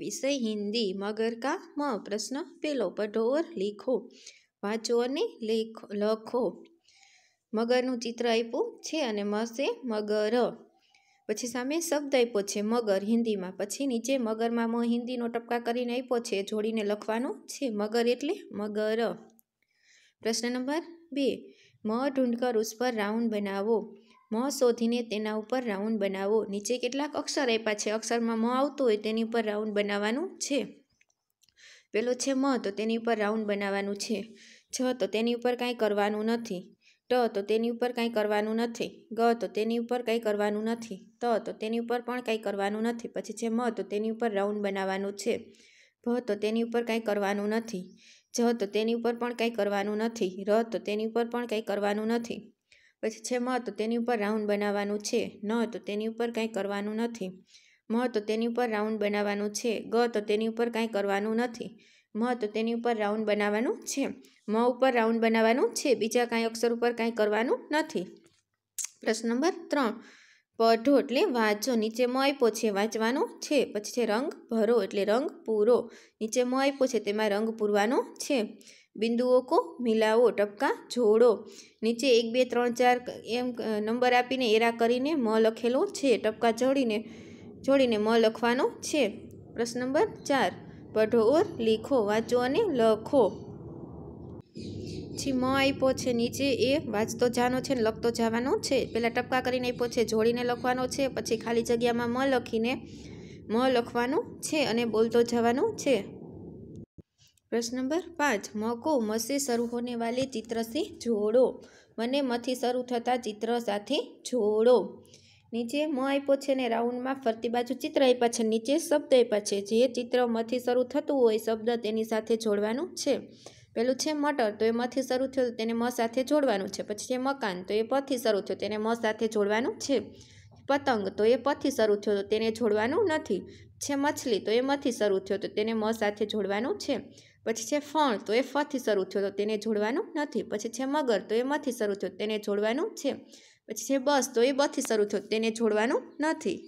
વિષય હિન્દી મગર કા મ પ્રશ્ન પેલો પઢોર લીખો વાંચો અને લખો મગરનું ચિત્ર આપ્યું છે અને મ મસે મગર પછી સામે શબ્દ આપ્યો છે મગર હિન્દીમાં પછી નીચે મગરમાં મ હિન્દીનો ટપકા કરીને આપ્યો છે જોડીને લખવાનું છે મગર એટલે મગર પ્રશ્ન નંબર બે મ ઢૂંઢકર ઉસ પર રાઉન્ડ બનાવો મ શોધીને તેના ઉપર રાઉન્ડ બનાવો નીચે કેટલાક અક્ષર આપ્યા છે અક્ષરમાં મ આવતું હોય તેની ઉપર રાઉન્ડ બનાવવાનું છે પેલો છે મ તો તેની ઉપર રાઉન્ડ બનાવવાનું છે છ તો તેની ઉપર કાંઈ કરવાનું નથી ટ તો તેની ઉપર કાંઈ કરવાનું નથી ગ તો તેની ઉપર કાંઈ કરવાનું નથી ત તો તેની ઉપર પણ કાંઈ કરવાનું નથી પછી છે મ તો તેની ઉપર રાઉન્ડ બનાવવાનું છે ભ તો તેની ઉપર કાંઈ કરવાનું નથી જ તો તેની ઉપર પણ કાંઈ કરવાનું નથી ર તો તેની ઉપર પણ કાંઈ કરવાનું નથી પછી છે મ તો તેની ઉપર રાઉન્ડ બનાવવાનું છે ન તો તેની ઉપર કાંઈ કરવાનું નથી મ તો તેની ઉપર રાઉન્ડ બનાવવાનું છે ગ તો તેની ઉપર કાંઈ કરવાનું નથી મ તો તેની ઉપર રાઉન્ડ બનાવવાનું છે મ ઉપર રાઉન્ડ બનાવવાનું છે બીજા કાંઈ અક્ષર ઉપર કાંઈ કરવાનું નથી પ્રશ્ન નંબર ત્રણ પઢો એટલે વાંચો નીચે મ આપ્યો છે વાંચવાનો છે પછી છે રંગ ભરો એટલે રંગ પૂરો નીચે મ આપ્યો છે તેમાં રંગ પૂરવાનો છે બિંદુઓ કો મિલાવો ટપકા જોડો નીચે એક બે ત્રણ ચાર એમ નંબર આપીને એરા કરીને મ લખેલો છે ટપકા જોડીને જોડીને મ લખવાનો છે પ્રશ્ન નંબર ચાર પઢો ઓર લીખો વાંચો અને લખો પછી મ આપ્યો છે નીચે એ વાંચતો જાનો છે ને લખતો જવાનો છે પહેલાં ટપકા કરીને આપ્યો છે જોડીને લખવાનો છે પછી ખાલી જગ્યામાં મ લખીને મ લખવાનું છે અને બોલતો જવાનું છે પ્રશ્ન નંબર પાંચ મકો મસી શરૂ હોને વાલે ચિત્રથી જોડો મને મથી શરૂ થતા ચિત્ર સાથે જોડો નીચે મ આપ્યો છે ને રાઉન્ડમાં ફરતી બાજુ ચિત્ર આપ્યા છે નીચે શબ્દ આપ્યા છે જે ચિત્ર મથી શરૂ થતું હોય શબ્દ તેની સાથે જોડવાનું છે પેલું છે મટર તો એ મથી શરૂ થયું તેને મ સાથે જોડવાનું છે પછી છે મકાન તો એ પથી શરૂ થયો તેને મ સાથે જોડવાનું છે પતંગ તો એ પથી શરૂ થયો તેને જોડવાનું નથી છે મછલી તો એ મથી શરૂ થયો તો તેને મ સાથે જોડવાનું છે પછી છે ફણ તો એ ફથી શરૂ થયો તો તેને જોડવાનું નથી પછી છે મગર તો એ મથી શરૂ થયો તેને જોડવાનું છે પછી છે બસ તો એ બથી શરૂ થયો તેને જોડવાનું નથી